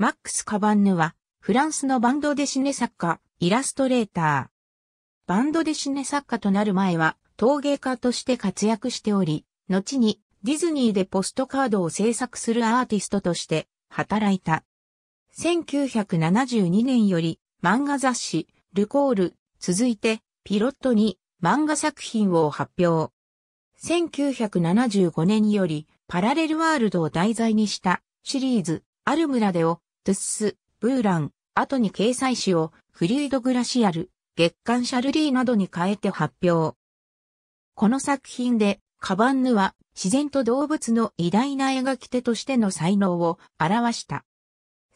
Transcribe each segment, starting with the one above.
マックス・カバンヌは、フランスのバンドデシネ作家、イラストレーター。バンドデシネ作家となる前は、陶芸家として活躍しており、後にディズニーでポストカードを制作するアーティストとして働いた。1972年より漫画雑誌、ルコール、続いてピロットに漫画作品を発表。1975年よりパラレルワールドを題材にしたシリーズ、アルムラデをトゥッス、ブーラン、後に掲載誌をフリード・グラシアル、月刊シャルリーなどに変えて発表。この作品で、カバンヌは自然と動物の偉大な描き手としての才能を表した。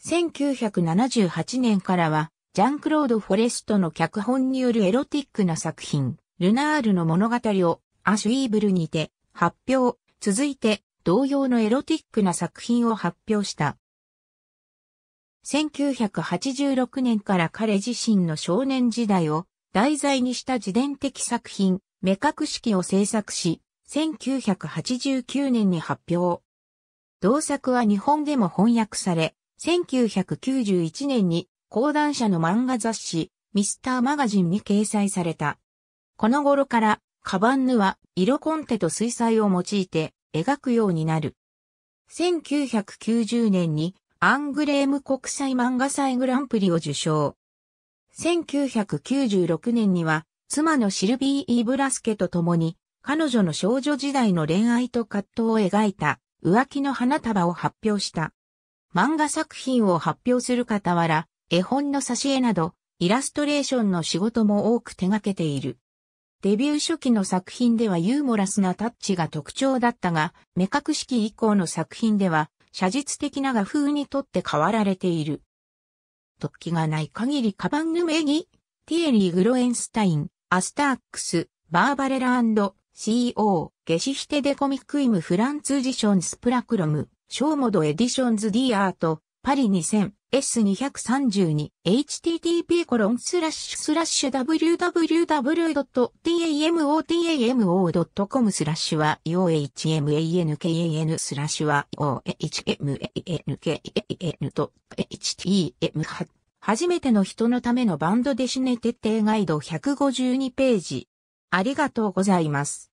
1978年からは、ジャンクロード・フォレストの脚本によるエロティックな作品、ルナールの物語をアシュイーブルにて発表。続いて、同様のエロティックな作品を発表した。1986年から彼自身の少年時代を題材にした自伝的作品、目隠式を制作し、1989年に発表。同作は日本でも翻訳され、1991年に講談社の漫画雑誌、ミスターマガジンに掲載された。この頃から、カバンヌは色コンテと水彩を用いて描くようになる。1990年にアングレーム国際漫画祭グランプリを受賞。1996年には、妻のシルビー・イーブラスケと共に、彼女の少女時代の恋愛と葛藤を描いた、浮気の花束を発表した。漫画作品を発表する傍ら、絵本の挿絵など、イラストレーションの仕事も多く手掛けている。デビュー初期の作品ではユーモラスなタッチが特徴だったが、目隠し期以降の作品では、写実的な画風にとって変わられている。突起がない限りカバンヌメギ、ティエリー・グロエンスタイン、アスタックス、バーバレラ &CO、ゲシヒテデコミックイムフランツジションスプラクロム、ショーモドエディションズディアート、パリ2000。S232、http コロンスラッシュスラッシュ www.tamotamo.com スラッシュは ohmankan スラッシュは ohmankan.htm 初めての人のためのバンドデシネ徹底ガイド152ページ。ありがとうございます。